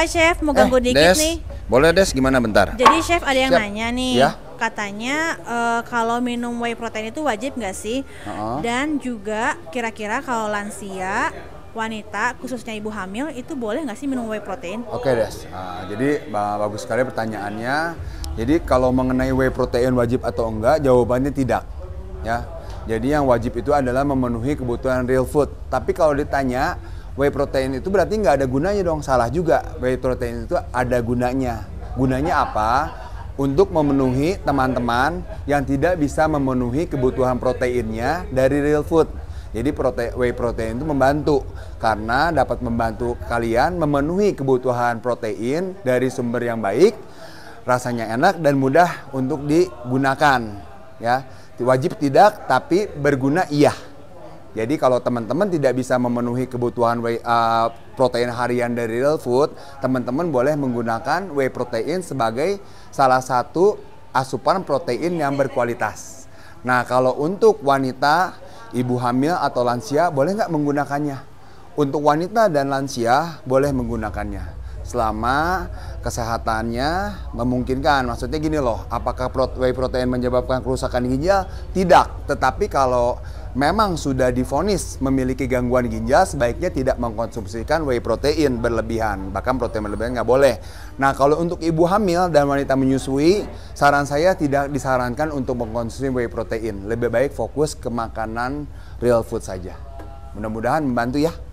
Hai Chef, mau ganggu eh, dikit Des, nih. Boleh Des, gimana bentar? Jadi Chef ada yang Siap. nanya nih. Ya? Katanya uh, kalau minum whey protein itu wajib nggak sih? Uh -huh. Dan juga kira-kira kalau lansia wanita khususnya ibu hamil itu boleh nggak sih minum whey protein? Oke okay, Des, uh, jadi bagus sekali pertanyaannya. Jadi kalau mengenai whey protein wajib atau enggak, jawabannya tidak. Ya, jadi yang wajib itu adalah memenuhi kebutuhan real food. Tapi kalau ditanya whey protein itu berarti nggak ada gunanya dong salah juga whey protein itu ada gunanya gunanya apa untuk memenuhi teman-teman yang tidak bisa memenuhi kebutuhan proteinnya dari real food. Jadi prote whey protein itu membantu karena dapat membantu kalian memenuhi kebutuhan protein dari sumber yang baik, rasanya enak dan mudah untuk digunakan ya. Wajib tidak tapi berguna iya. Jadi kalau teman-teman tidak bisa memenuhi kebutuhan whey, uh, protein harian dari real food, teman-teman boleh menggunakan whey protein sebagai salah satu asupan protein yang berkualitas. Nah kalau untuk wanita, ibu hamil atau lansia boleh nggak menggunakannya? Untuk wanita dan lansia boleh menggunakannya selama kesehatannya memungkinkan. Maksudnya gini loh, apakah whey protein menyebabkan kerusakan ginjal? Tidak, tetapi kalau memang sudah difonis memiliki gangguan ginjal sebaiknya tidak mengkonsumsikan whey protein berlebihan bahkan protein berlebihan nggak boleh nah kalau untuk ibu hamil dan wanita menyusui saran saya tidak disarankan untuk mengkonsumsi whey protein lebih baik fokus ke makanan real food saja mudah-mudahan membantu ya